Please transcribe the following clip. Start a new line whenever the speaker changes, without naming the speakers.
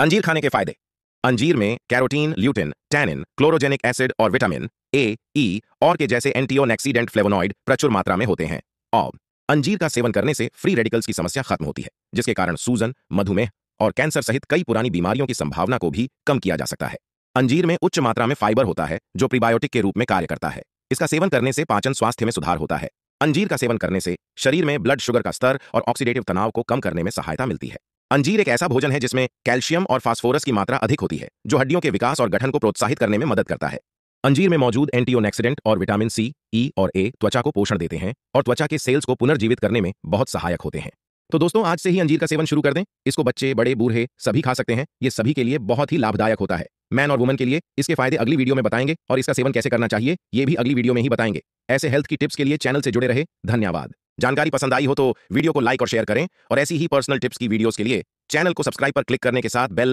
अंजीर खाने के फायदे अंजीर में carotene lutein tannin chlorogenic acid और विटामिन ए ई और के जैसे एंटीओनेक्सीडेंट फ्लेवोनॉइड प्रचुर मात्रा में होते हैं और अंजीर का सेवन करने से फ्री रेडिकल्स की समस्या खत्म होती है जिसके कारण सूजन मधुमेह और कैंसर सहित कई पुरानी बीमारियों की संभावना को भी कम किया जा सकता है अंजीर में उच्च मात्रा में फाइबर होता है जो प्रीबायोटिक के रूप में कार्य करता है इसका सेवन करने से पाचन स्वास्थ्य में सुधार होता है अंजीर का सेवन करने से शरीर में ब्लड शुगर का स्तर और ऑक्सीडेटिव तनाव को कम करने में सहायता मिलती है अंजीर एक ऐसा भोजन है जिसमें कैल्शियम और फास्फोरस की मात्रा अधिक होती है जो हड्डियों के विकास और गठन को प्रोत्साहित करने में मदद करता है अंजीर में मौजूद एंटीओनेक्सीडेंट और विटामिन सी ई e और ए त्वचा को पोषण देते हैं और त्वचा के सेल्स को पुनर्जीवित करने में बहुत सहायक होते हैं तो दोस्तों आज से ही अंजीर का सेवन शुरू कर दें इसको बच्चे बड़े बूढ़े सभी खा सकते हैं ये सभी के लिए बहुत ही लाभदायक होता है मैन और वुमन के लिए इसके फायदे अगली वीडियो में बताएंगे और इसका सेवन कैसे करना चाहिए ये भी अगली वीडियो में ही बताएंगे ऐसे हेल्थ की टिप्स के लिए चैनल से जुड़े रहे धन्यवाद जानकारी पसंद आई हो तो वीडियो को लाइक और शेयर करें और ऐसी ही पर्सनल टिप्स की वीडियोस के लिए चैनल को सब्सक्राइब पर क्लिक करने के साथ बेल